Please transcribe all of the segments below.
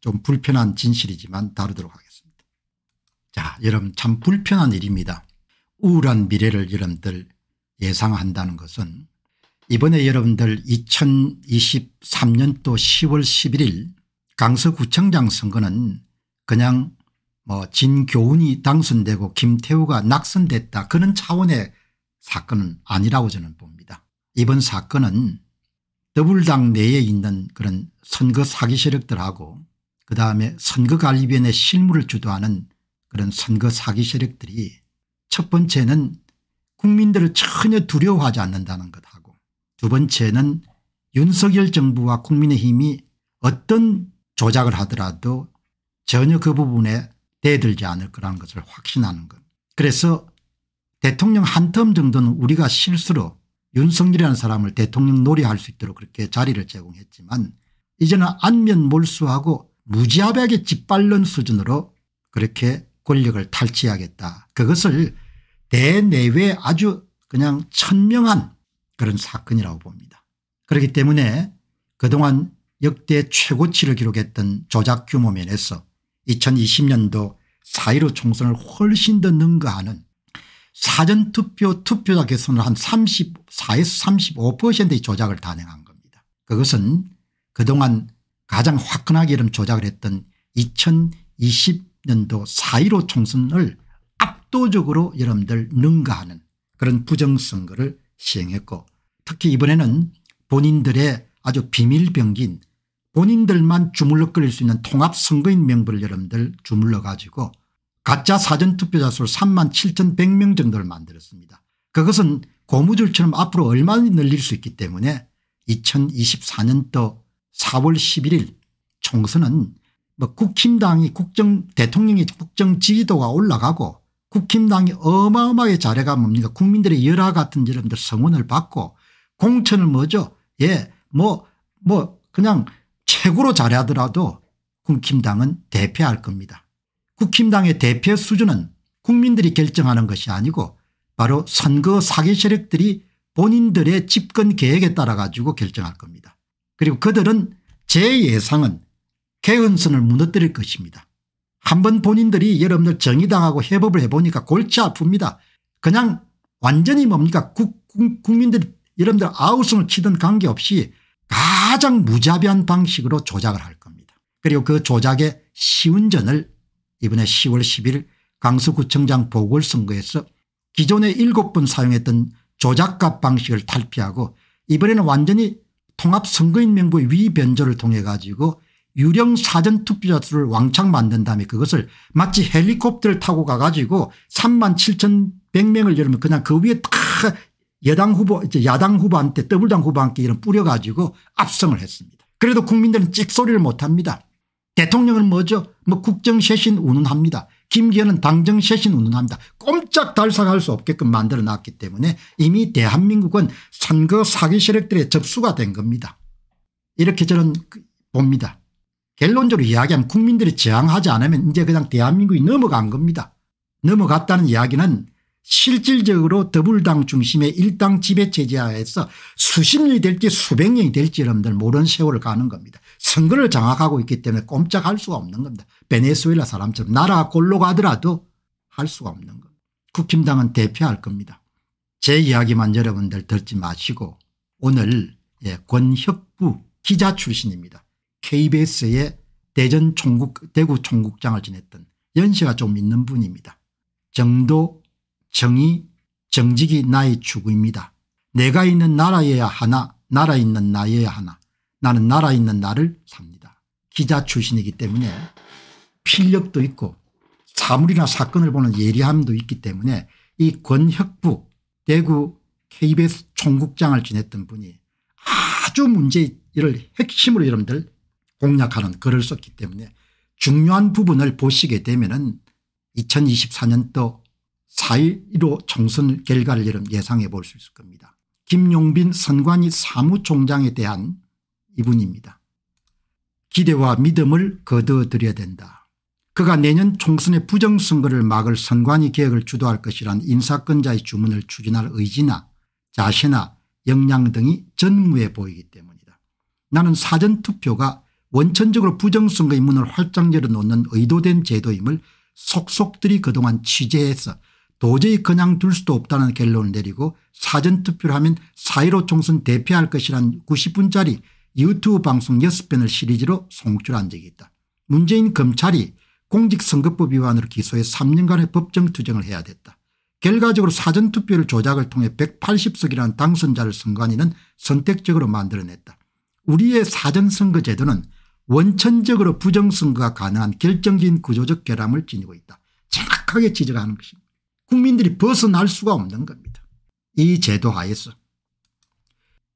좀 불편한 진실이지만 다루도록 하겠습니다. 자 여러분 참 불편한 일입니다. 우울한 미래를 여러분들 예상한다는 것은 이번에 여러분들 2023년도 10월 11일 강서구청장 선거는 그냥 뭐 진교훈이 당선되고 김태우가 낙선됐다 그런 차원의 사건은 아니라고 저는 봅니다. 이번 사건은 더불당 내에 있는 그런 선거 사기 세력들하고 그다음에 선거관리위원회 실무를 주도하는 그런 선거 사기 세력들이 첫 번째는 국민들을 전혀 두려워하지 않는다는 것하고 두 번째는 윤석열 정부와 국민의힘이 어떤 조작을 하더라도 전혀 그 부분에 대들지 않을 거라는 것을 확신하는 것. 그래서 대통령 한 텀 정도는 우리가 실수로 윤석열이라는 사람을 대통령 노이할수 있도록 그렇게 자리를 제공했지만 이제는 안면 몰수하고 무지하게 짓밟는 수준으로 그렇게 권력을 탈취하겠다. 그것을 대내외 아주 그냥 천명한 그런 사건이라고 봅니다. 그렇기 때문에 그동안 역대 최고치를 기록했던 조작 규모 면에서 2020년도 4.15 총선을 훨씬 더 능가하는 사전투표 투표자 개선을 한 34에서 35%의 조작을 단행한 겁니다. 그것은 그동안 가장 화끈하게 이름 조작을 했던 2020년도 4.15 총선을 압도적으로 여러분들 능가하는 그런 부정선거를 시행했고 특히 이번에는 본인들의 아주 비밀병기인 본인들만 주물럭끌릴수 있는 통합선거인 명부를 여러분들 주물러 가지고 가짜 사전투표자 수를 3만 7,100명 정도를 만들었습니다. 그것은 고무줄처럼 앞으로 얼마나 늘릴 수 있기 때문에 2024년도 4월 11일 총선은 뭐 국힘당이 국정 대통령의 국정 지지도가 올라가고 국힘당이 어마어마하게 잘해가 뭡니까 국민들의 열화 같은 여러분들 성원을 받고 공천을 뭐죠 예 뭐뭐 뭐 그냥 최고로 잘하더라도 국힘당은 대패할 겁니다. 국힘당의 대표 수준은 국민들이 결정하는 것이 아니고 바로 선거 사기 세력들이 본인들의 집권 계획에 따라 가지고 결정할 겁니다. 그리고 그들은 제 예상은 개헌선을 무너뜨릴 것입니다. 한번 본인들이 여러분들 정의당하고 협업을 해보니까 골치 아픕니다. 그냥 완전히 뭡니까 국, 민들 여러분들 아우성을 치든 관계없이 가장 무자비한 방식으로 조작을 할 겁니다. 그리고 그 조작의 시운전을 이번에 10월 10일 강서구청장 보궐선거에서 기존의 7번 사용했던 조작값 방식을 탈피하고 이번에는 완전히 통합선거인명부의 위변조를 통해 가지고 유령 사전투표자 수를 왕창 만든 다음에 그것을 마치 헬리콥터를 타고 가가지고 3만 7,100명을 여러분 그냥 그 위에 다 여당 후보 이제 야당 후보한테 더블당 후보한테 이런 뿌려가지고 압승을 했습니다. 그래도 국민들은 찍소리를 못합니다. 대통령은 뭐죠? 뭐 국정쇄신 운운합니다. 김기현은 당정 쇄신 운운한다. 꼼짝 달싹할 수 없게끔 만들어놨기 때문에 이미 대한민국은 선거 사기 세력들의 접수가 된 겁니다. 이렇게 저는 그 봅니다. 결론적으로 이야기하면 국민들이 저항하지 않으면 이제 그냥 대한민국이 넘어간 겁니다. 넘어갔다는 이야기는 실질적으로 더불당 중심의 일당 지배체제하에서 수십 년이 될지 수백 년이 될지 여러분들 모르는 세월을 가는 겁니다. 선거를 장악하고 있기 때문에 꼼짝할 수가 없는 겁니다. 베네수엘라 사람처럼 나라 골로 가더라도 할 수가 없는 겁니다. 국힘당은 대표할 겁니다. 제 이야기만 여러분들 듣지 마시고 오늘 예, 권혁구 기자 출신입니다. KBS의 대전 총국 대구 총국장을 지냈던 연세가 좀 있는 분입니다. 정도 정의 정직이 나의 추구입니다. 내가 있는 나라여야 하나 나라 있는 나여야 하나 나는 나라 있는 나를 삽니다. 기자 출신이기 때문에 필력도 있고 사물이나 사건을 보는 예리함도 있기 때문에 이 권혁북 대구 KBS 총국장을 지냈던 분이 아주 문제를 핵심으로 여러분들 공략하는 글을 썼기 때문에 중요한 부분을 보시게 되면 은 2024년도 4.15 총선 결과를 여러분 예상해 볼 수 있을 겁니다. 김용빈 선관위 사무총장에 대한 이분입니다. 기대와 믿음을 거둬들여야 된다. 그가 내년 총선의 부정선거를 막을 선관위 개혁을 주도할 것이란 인사권자의 주문을 추진할 의지나 자세나 역량 등이 전무해 보이기 때문이다. 나는 사전투표가 원천적으로 부정선거의 문을 활짝 열어놓는 의도된 제도임을 속속들이 그동안 취재해서 도저히 그냥 둘 수도 없다는 결론을 내리고 사전투표를 하면 사1 5 총선 대표할 것이란 90분짜리 유튜브 방송 6편을 시리즈로 송출한 적이 있다. 문재인 검찰이 공직선거법 위반으로 기소해 3년간의 법정투쟁을 해야 됐다. 결과적으로 사전투표를 조작을 통해 180석이라는 당선자를 선관위는 선택적으로 만들어냈다. 우리의 사전선거 제도는 원천적으로 부정선거가 가능한 결정적인 구조적 결함을 지니고 있다. 정확하게 지적하는 것입니다. 국민들이 벗어날 수가 없는 겁니다. 이 제도 하에서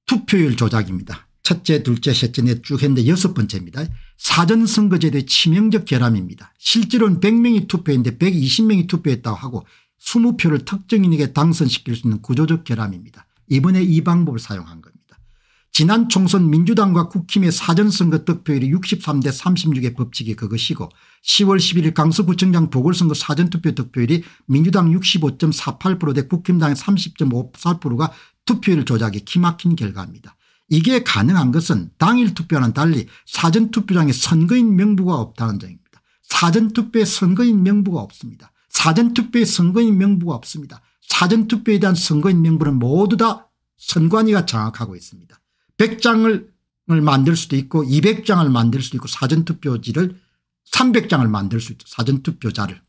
투표율 조작입니다. 첫째 둘째 셋째 넷쭉 했는데 여섯 번째입니다. 사전선거제도의 치명적 결함입니다. 실제로는 100명이 투표했는데 120명이 투표했다고 하고 20표를 특정인에게 당선시킬 수 있는 구조적 결함입니다. 이번에 이 방법을 사용한 겁니다. 지난 총선 민주당과 국힘의 사전선거 득표율이 63대 36의 법칙이 그것이고 10월 11일 강서구청장 보궐선거 사전투표 득표율이 민주당 65.48%대 국힘당의 30.54%가 투표율 조작에 기막힌 결과입니다. 이게 가능한 것은 당일 투표와는 달리 사전투표장에 선거인 명부가 없다는 점입니다. 사전투표에 선거인 명부가 없습니다. 사전투표에 선거인 명부가 없습니다. 사전투표에 대한 선거인 명부는 모두 다 선관위가 장악하고 있습니다. 100장을 만들 수도 있고 200장을 만들 수도 있고 사전투표지를 300장을 만들 수 있죠. 사전투표자를.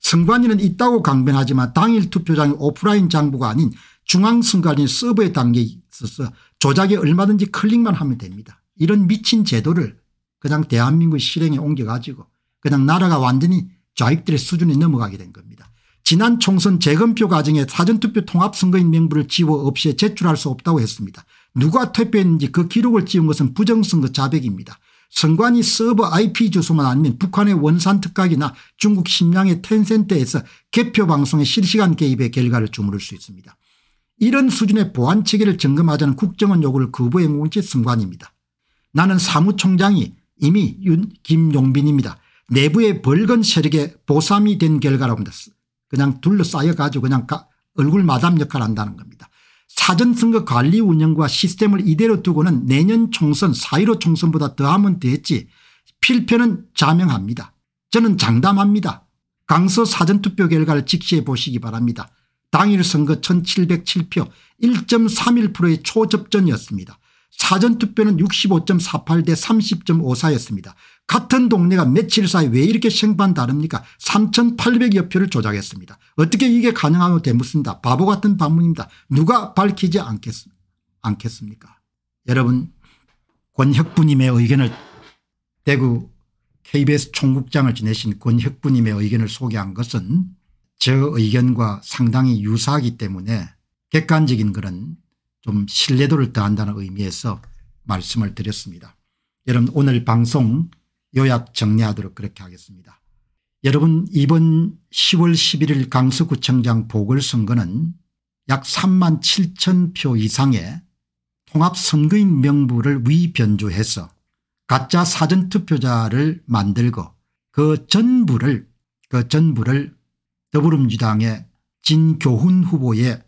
선관위는 있다고 강변하지만 당일 투표장이 오프라인 장부가 아닌 중앙선관위 서버의 단계에 있어서 조작이 얼마든지 클릭만 하면 됩니다. 이런 미친 제도를 그냥 대한민국 실행에 옮겨가지고 그냥 나라가 완전히 좌익들의 수준에 넘어가게 된 겁니다. 지난 총선 재검표 과정에 사전투표 통합선거인 명부를 지워 없이 제출할 수 없다고 했습니다. 누가 투표했는지 그 기록을 지운 것은 부정선거 자백입니다. 선관위 서버 IP 주소만 아니면 북한의 원산 특각이나 중국 심양의 텐센트에서 개표 방송의 실시간 개입의 결과를 주무를 수 있습니다. 이런 수준의 보안체계를 점검하자는 국정원 요구를 거부해 먹은 지승관입니다 나는 사무총장이 이미 윤 김용빈입니다. 내부의 벌건 세력에 보쌈이 된 결과라고 합니다. 그냥 둘러싸여 가지고 그냥 얼굴 마담 역할을 한다는 겁니다. 사전선거 관리 운영과 시스템을 이대로 두고는 내년 총선 4.15 총선보다 더하면 됐지 필표는 자명합니다. 저는 장담합니다. 강서 사전투표 결과를 직시해 보시기 바랍니다. 당일 선거 1707표 1.31%의 초접전이었습니다. 사전투표는 65.48 대 30.54였습니다. 같은 동네가 며칠 사이 왜 이렇게 생반 다릅니까 3800여 표를 조작했습니다. 어떻게 이게 가능하면 되묻습니다. 바보 같은 방문입니다. 누가 밝히지 않겠, 않겠습니까 여러분 권혁부님의 의견을 대구 KBS 총국장을 지내신 권혁부님의 의견을 소개한 것은 저 의견과 상당히 유사하기 때문에 객관적인 그런 좀 신뢰도를 더한다는 의미에서 말씀을 드렸습니다. 여러분 오늘 방송 요약 정리하도록 그렇게 하겠습니다. 여러분 이번 10월 11일 강서구청장 보궐선거는 약 3만 7천 표 이상의 통합선거인 명부를 위변조해서 가짜 사전투표자를 만들고 그 전부를 그 전부를 더불어민주당의 진교훈 후보의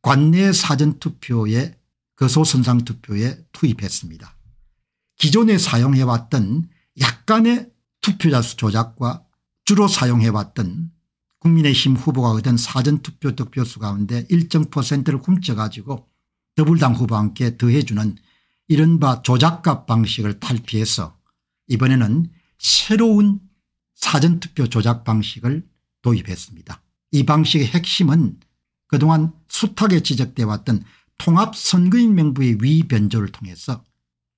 관내 사전투표에 거소선상투표에 그 투입했습니다. 기존에 사용해왔던 약간의 투표자수 조작과 주로 사용해왔던 국민의힘 후보가 얻은 사전투표 득표수 가운데 일정 퍼센트를 훔쳐가지고 더불당 후보와 함께 더해주는 이른바 조작값 방식을 탈피해서 이번에는 새로운 사전투표 조작 방식을 도입했습니다. 이 방식의 핵심은 그동안 숱하게 지적돼 왔던 통합선거인 명부의 위변조를 통해서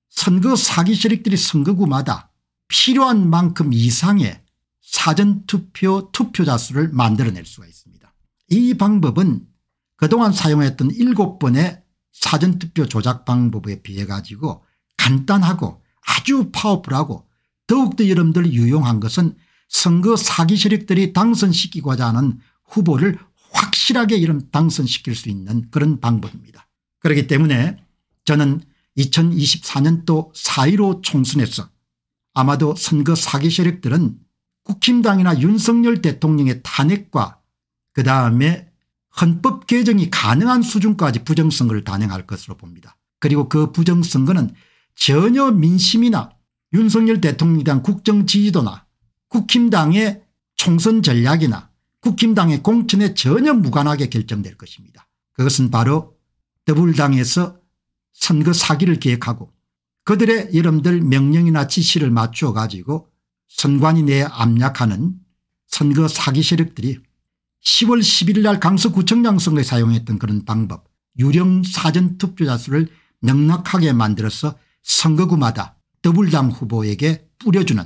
선거 사기 세력들이 선거구마다 필요한 만큼 이상의 사전투표 투표자 수를 만들어낼 수가 있습니다. 이 방법은 그동안 사용했던 7번의 사전투표 조작 방법에 비해 가지고 간단하고 아주 파워풀하고 더욱더 여러분들 유용한 것은 선거 사기 세력들이 당선시키고자 하는 후보를 확실하게 이런 당선시킬 수 있는 그런 방법입니다. 그렇기 때문에 저는 2024년도 4.15 총선에서 아마도 선거 사기 세력들은 국힘당이나 윤석열 대통령의 탄핵과 그다음에 헌법 개정이 가능한 수준까지 부정선거를 단행할 것으로 봅니다. 그리고 그 부정선거는 전혀 민심이나 윤석열 대통령에 대한 국정지지도나 국힘당의 총선 전략이나 국힘당의 공천에 전혀 무관하게 결정될 것입니다. 그것은 바로 더불당에서 선거 사기를 계획하고 그들의 여러분들 명령이나 지시를 맞추어 가지고 선관위 내에 압력하는 선거 사기 세력들이 10월 11일 날 강서구청장 선거에 사용했던 그런 방법 유령 사전 투표자 수를 넉넉하게 만들어서 선거구마다 더불당 후보에게 뿌려주는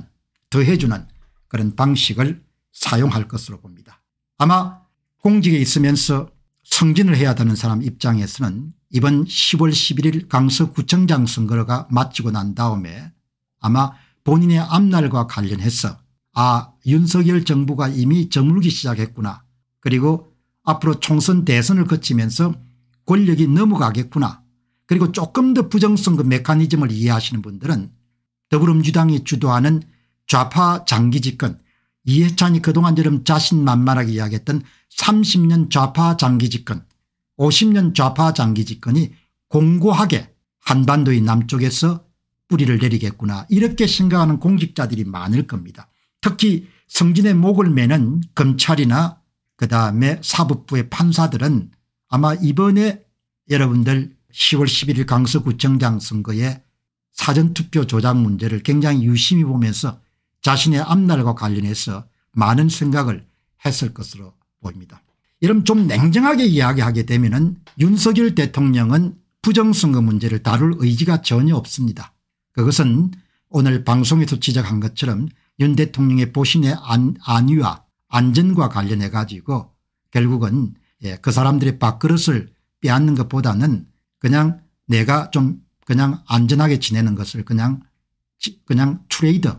더해주는 그런 방식을 사용할 것으로 봅니다. 아마 공직에 있으면서 승진을 해야 되는 사람 입장에서는 이번 10월 11일 강서구청장 선거가 마치고 난 다음에 아마 본인의 앞날과 관련해서 아 윤석열 정부가 이미 저물기 시작했구나 그리고 앞으로 총선 대선을 거치면서 권력이 넘어가겠구나 그리고 조금 더 부정선거 메커니즘을 이해하시는 분들은 더불어민주당이 주도하는 좌파 장기 집권 이해찬이 그동안처럼 자신만만하게 이야기했던 30년 좌파 장기 집권 50년 좌파 장기 집권이 공고하게 한반도의 남쪽에서 뿌리를 내리겠구나 이렇게 생각하는 공직자들이 많을 겁니다. 특히 성진의 목을 매는 검찰이나 그다음에 사법부의 판사들은 아마 이번에 여러분들 10월 11일 강서구청장 선거에 사전투표 조작 문제를 굉장히 유심히 보면서 자신의 앞날과 관련해서 많은 생각을 했을 것으로 보입니다. 여러좀 냉정하게 이야기하게 되면 은 윤석열 대통령은 부정선거 문제를 다룰 의지가 전혀 없습니다. 그것은 오늘 방송에서 지적한 것처럼 윤 대통령의 보신의 안, 안위와 안전과 관련해 가지고 결국은 예, 그 사람들의 밥그릇을 빼앗는 것보다는 그냥 내가 좀 그냥 안전하게 지내는 것을 그냥 그냥 트레이드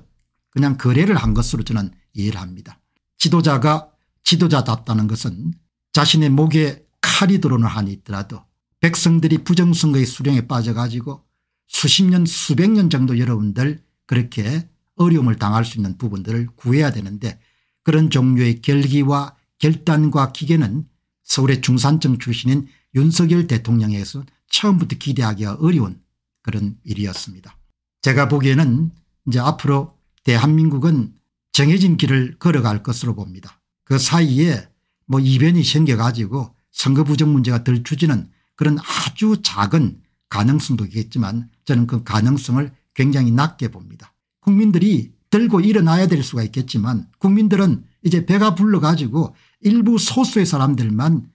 그냥 거래를 한 것으로 저는 이해를 합니다. 지도자가 지도자답다는 것은 자신의 목에 칼이 들어오는 한이 있더라도 백성들이 부정선거의 수령에 빠져가지고 수십 년 수백 년 정도 여러분들 그렇게 어려움을 당할 수 있는 부분들을 구해야 되는데 그런 종류의 결기와 결단과 기계는 서울의 중산층 출신인 윤석열 대통령에서 처음부터 기대하기가 어려운 그런 일이었습니다. 제가 보기에는 이제 앞으로 대한민국은 정해진 길을 걸어갈 것으로 봅니다. 그 사이에 뭐 이변이 생겨가지고 선거 부정 문제가 덜 주지는 그런 아주 작은 가능성도 있겠지만 저는 그 가능성을 굉장히 낮게 봅니다. 국민들이 들고 일어나야 될 수가 있겠지만 국민들은 이제 배가 불러가지고 일부 소수의 사람들만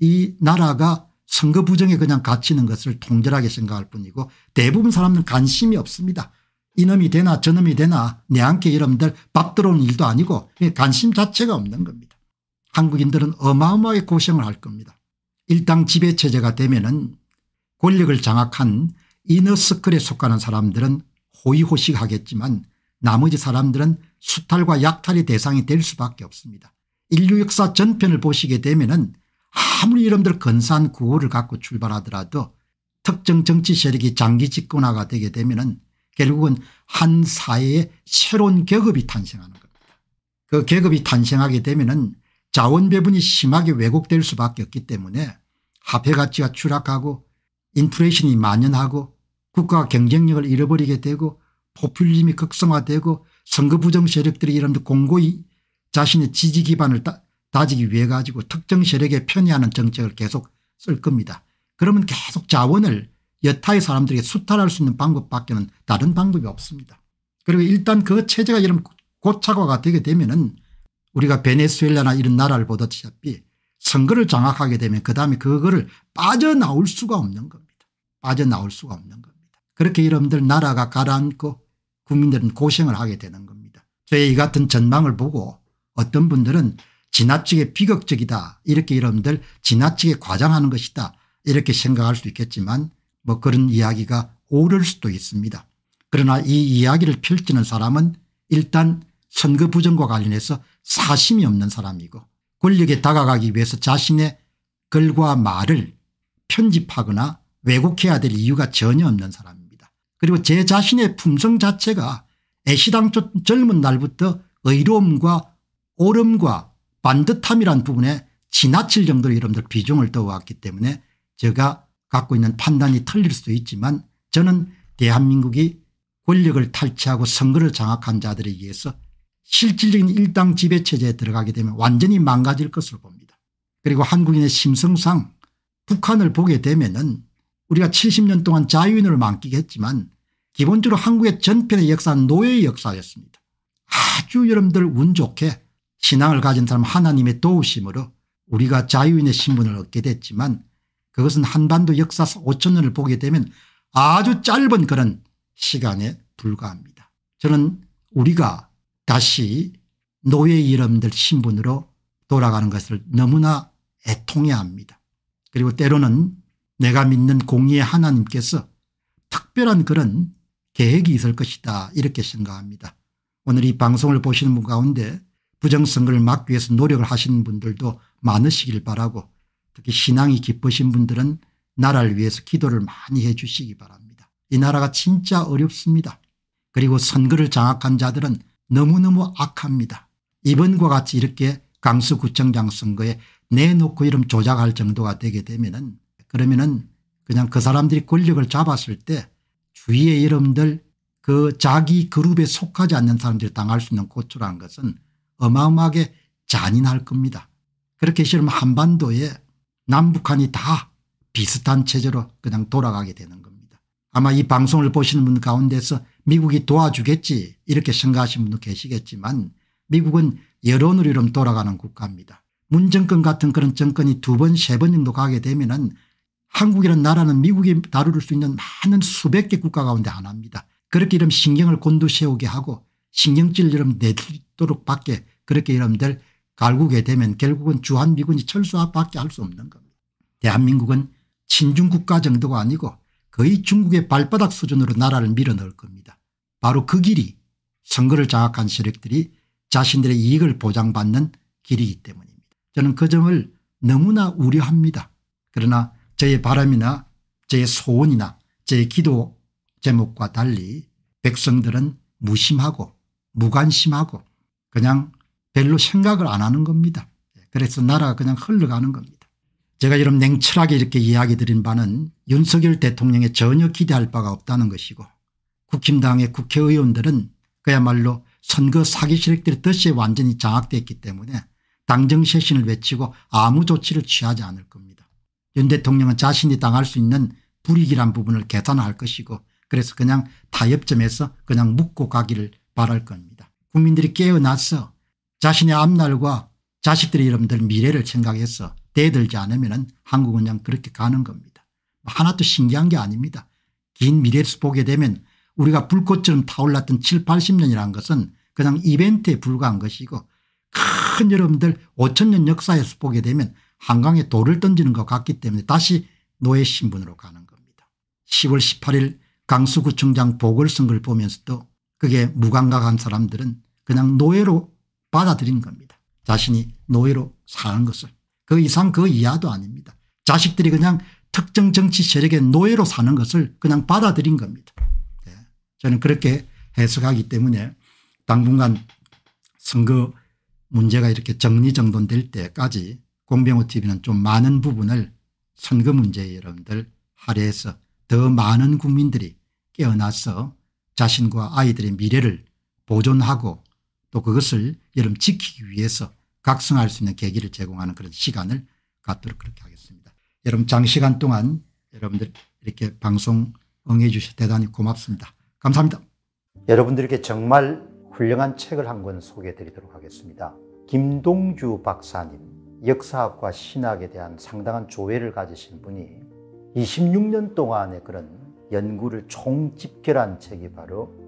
이 나라가 선거 부정에 그냥 갇히는 것을 통절하게 생각할 뿐이고 대부분 사람들은 관심이 없습니다. 이놈이 되나 저놈이 되나 내한께 이름들 밥 들어오는 일도 아니고 관심 자체가 없는 겁니다. 한국인들은 어마어마하게 고생을 할 겁니다. 일당 지배체제가 되면 은 권력을 장악한 이너스클에 속하는 사람들은 호의호식하겠지만 나머지 사람들은 수탈과 약탈의 대상이 될 수밖에 없습니다. 인류 역사 전편을 보시게 되면 은 아무리 이름들 근사한 구호를 갖고 출발하더라도 특정 정치 세력이 장기 집권화가 되게 되면 은 결국은 한 사회에 새로운 계급이 탄생하는 겁니다. 그 계급이 탄생하게 되면은 자원 배분이 심하게 왜곡될 수밖에 없기 때문에 화폐 가치가 추락하고 인플레이션이 만연하고 국가 경쟁력을 잃어버리게 되고 포퓰리즘이 극성화되고 선거 부정 세력들이 이런 공고히 자신의 지지 기반을 따, 지기 위해 가지고 특정 세력에 편애하는 정책을 계속 쓸 겁니다. 그러면 계속 자원을 여타의 사람들에게 수탈할 수 있는 방법밖에는 다른 방법이 없습니다. 그리고 일단 그 체제가 이런 고착화가 되게 되면 은 우리가 베네수엘라나 이런 나라를 보다시피 선거를 장악하게 되면 그다음에 그거를 빠져나올 수가 없는 겁니다. 빠져나올 수가 없는 겁니다. 그렇게 여러분들 나라가 가라앉고 국민들은 고생을 하게 되는 겁니다. 저의 이 같은 전망을 보고 어떤 분들은 지나치게 비극적이다 이렇게 여러분들 지나치게 과장하는 것이다 이렇게 생각할 수 있겠지만 뭐 그런 이야기가 오를 수도 있습니다. 그러나 이 이야기를 펼치는 사람은 일단 선거 부정과 관련해서 사심이 없는 사람이고 권력에 다가가기 위해서 자신의 글과 말을 편집하거나 왜곡해야 될 이유가 전혀 없는 사람입니다. 그리고 제 자신의 품성 자체가 애시당초 젊은 날부터 의로움과 오름과 반듯함이란 부분에 지나칠 정도로 여러분들 비중을 떠왔기 때문에 제가 갖고 있는 판단이 틀릴 수도 있지만 저는 대한민국이 권력을 탈취하고 선거를 장악한 자들에 의해서 실질적인 일당 지배체제에 들어가게 되면 완전히 망가질 것으로 봅니다. 그리고 한국인의 심성상 북한을 보게 되면 은 우리가 70년 동안 자유인을 만끽했지만 기본적으로 한국의 전편의 역사는 노예의 역사였습니다. 아주 여러분들 운 좋게 신앙을 가진 사람 하나님의 도우심으로 우리가 자유인의 신분을 얻게 됐지만 그것은 한반도 역사 5천 년을 보게 되면 아주 짧은 그런 시간에 불과합니다. 저는 우리가 다시 노예 이름들 신분으로 돌아가는 것을 너무나 애통해합니다. 그리고 때로는 내가 믿는 공의의 하나님께서 특별한 그런 계획이 있을 것이다 이렇게 생각합니다. 오늘 이 방송을 보시는 분 가운데 부정선거를 막기 위해서 노력을 하시는 분들도 많으시길 바라고 특히 신앙이 깊으신 분들은 나라를 위해서 기도를 많이 해 주시기 바랍니다. 이 나라가 진짜 어렵습니다. 그리고 선거를 장악한 자들은 너무너무 악합니다. 이번과 같이 이렇게 강서구청장 선거에 내놓고 이름 조작할 정도가 되게 되면은 그러면은 그냥 그 사람들이 권력을 잡았을 때 주위의 이름들 그 자기 그룹에 속하지 않는 사람들이 당할 수 있는 고초란 것은 어마어마하게 잔인할 겁니다. 그렇게 싫으면 한반도에 남북한이 다 비슷한 체제로 그냥 돌아가게 되는 겁니다. 아마 이 방송을 보시는 분 가운데서 미국이 도와주겠지 이렇게 생각하시는 분도 계시겠지만 미국은 여론으로 이름 돌아가는 국가입니다. 문정권 같은 그런 정권이 두 번 세 번 정도 가게 되면 은 한국이라는 나라는 미국이 다룰 수 있는 많은 수백 개 국가 가운데 하나입니다. 그렇게 이름 신경을 곤두세우게 하고 신경질 이름 내도록 밖에 그렇게 이름들 갈구게 되면 결국은 주한미군이 철수밖에 할 수 없는 겁니다. 대한민국은 친중국가 정도가 아니고 거의 중국의 발바닥 수준으로 나라를 밀어넣을 겁니다. 바로 그 길이 선거를 장악한 세력들이 자신들의 이익을 보장받는 길이기 때문입니다. 저는 그 점을 너무나 우려합니다. 그러나 저의 바람이나 저의 소원이나 저의 기도 제목과 달리 백성들은 무심하고 무관심하고 그냥 별로 생각을 안 하는 겁니다. 예, 그래서 나라가 그냥 흘러가는 겁니다. 제가 이런 냉철하게 이렇게 이야기 드린 바는 윤석열 대통령에 전혀 기대할 바가 없다는 것이고 국힘당의 국회의원들은 그야말로 선거 사기 세력들의 뜻에 완전히 장악됐기 때문에 당정 쇄신을 외치고 아무 조치를 취하지 않을 겁니다. 윤 대통령은 자신이 당할 수 있는 불이익이란 부분을 계산할 것이고 그래서 그냥 타협점에서 그냥 묶고 가기를 바랄 겁니다. 국민들이 깨어나서 자신의 앞날과 자식들의 이름들 미래를 생각해서 대들지 않으면 한국은 그냥 그렇게 가는 겁니다. 하나도 신기한 게 아닙니다. 긴 미래에서 보게 되면 우리가 불꽃처럼 타올랐던 7, 80년이라는 것은 그냥 이벤트에 불과한 것이고 큰 여러분들 5천년 역사에서 보게 되면 한강에 돌을 던지는 것 같기 때문에 다시 노예 신분으로 가는 겁니다. 10월 18일 강수구청장 보궐선거를 보면서도 그게 무감각한 사람들은 그냥 노예로 받아들인 겁니다. 자신이 노예로 사는 것을. 그 이상 그 이하도 아닙니다. 자식들이 그냥 특정 정치 세력의 노예로 사는 것을 그냥 받아들인 겁니다. 예. 저는 그렇게 해석하기 때문에 당분간 선거 문제가 이렇게 정리정돈될 때까지 공병호 tv는 좀 많은 부분을 선거 문제에 여러분들 할애해서 더 많은 국민들이 깨어나서 자신과 아이들의 미래를 보존하고 또 그것을 여름 지키기 위해서 각성할 수 있는 계기를 제공하는 그런 시간을 갖도록 그렇게 하겠습니다. 여러분 장시간 동안 여러분들 이렇게 방송 응해 주셔서 대단히 고맙습니다. 감사합니다. 여러분들께 정말 훌륭한 책을 한 권 소개해 드리도록 하겠습니다. 김동주 박사님 역사학과 신학에 대한 상당한 조회를 가지신 분이 26년 동안의 그런 연구를 총집결한 책이 바로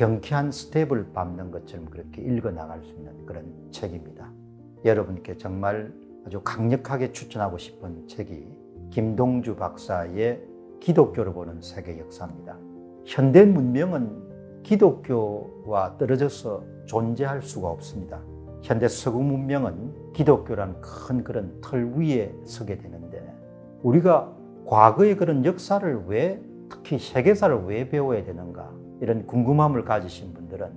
경쾌한 스텝을 밟는 것처럼 그렇게 읽어 나갈 수 있는 그런 책입니다. 여러분께 정말 아주 강력하게 추천하고 싶은 책이 김동주 박사의 기독교를 보는 세계 역사입니다. 현대 문명은 기독교와 떨어져서 존재할 수가 없습니다. 현대 서구 문명은 기독교란 큰 그런 틀 위에 서게 되는데 우리가 과거의 그런 역사를 왜 특히 세계사를 왜 배워야 되는가? 이런 궁금함을 가지신 분들은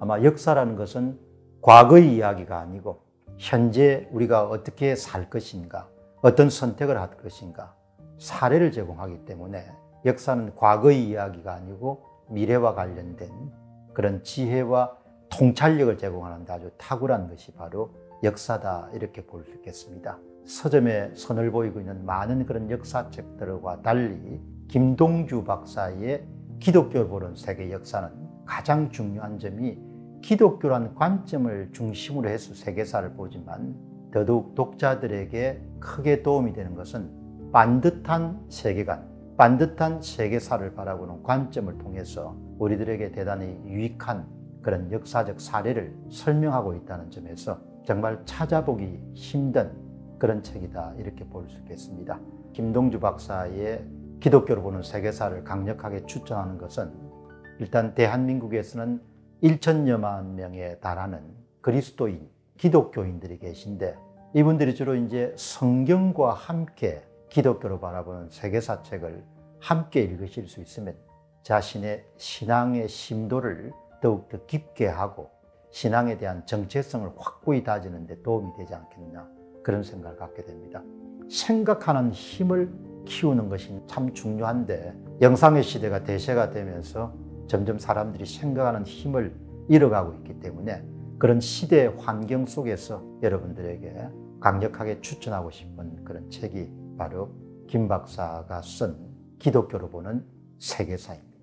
아마 역사라는 것은 과거의 이야기가 아니고 현재 우리가 어떻게 살 것인가, 어떤 선택을 할 것인가 사례를 제공하기 때문에 역사는 과거의 이야기가 아니고 미래와 관련된 그런 지혜와 통찰력을 제공하는 아주 탁월한 것이 바로 역사다 이렇게 볼 수 있겠습니다. 서점에 선을 보이고 있는 많은 그런 역사책들과 달리 김동주 박사의 기독교를 보는 세계 역사는 가장 중요한 점이 기독교란 관점을 중심으로 해서 세계사를 보지만 더더욱 독자들에게 크게 도움이 되는 것은 반듯한 세계관, 반듯한 세계사를 바라보는 관점을 통해서 우리들에게 대단히 유익한 그런 역사적 사례를 설명하고 있다는 점에서 정말 찾아보기 힘든 그런 책이다 이렇게 볼 수 있겠습니다. 김동주 박사의 기독교로 보는 세계사를 강력하게 추천하는 것은 일단 대한민국에서는 1천여만 명에 달하는 그리스도인, 기독교인들이 계신데 이분들이 주로 이제 성경과 함께 기독교로 바라보는 세계사 책을 함께 읽으실 수 있으면 자신의 신앙의 심도를 더욱더 깊게 하고 신앙에 대한 정체성을 확고히 다지는 데 도움이 되지 않겠느냐 그런 생각을 갖게 됩니다. 생각하는 힘을 키우는 것이 참 중요한데 영상의 시대가 대세가 되면서 점점 사람들이 생각하는 힘을 잃어가고 있기 때문에 그런 시대의 환경 속에서 여러분들에게 강력하게 추천하고 싶은 그런 책이 바로 김 박사가 쓴 기독교로 보는 세계사입니다.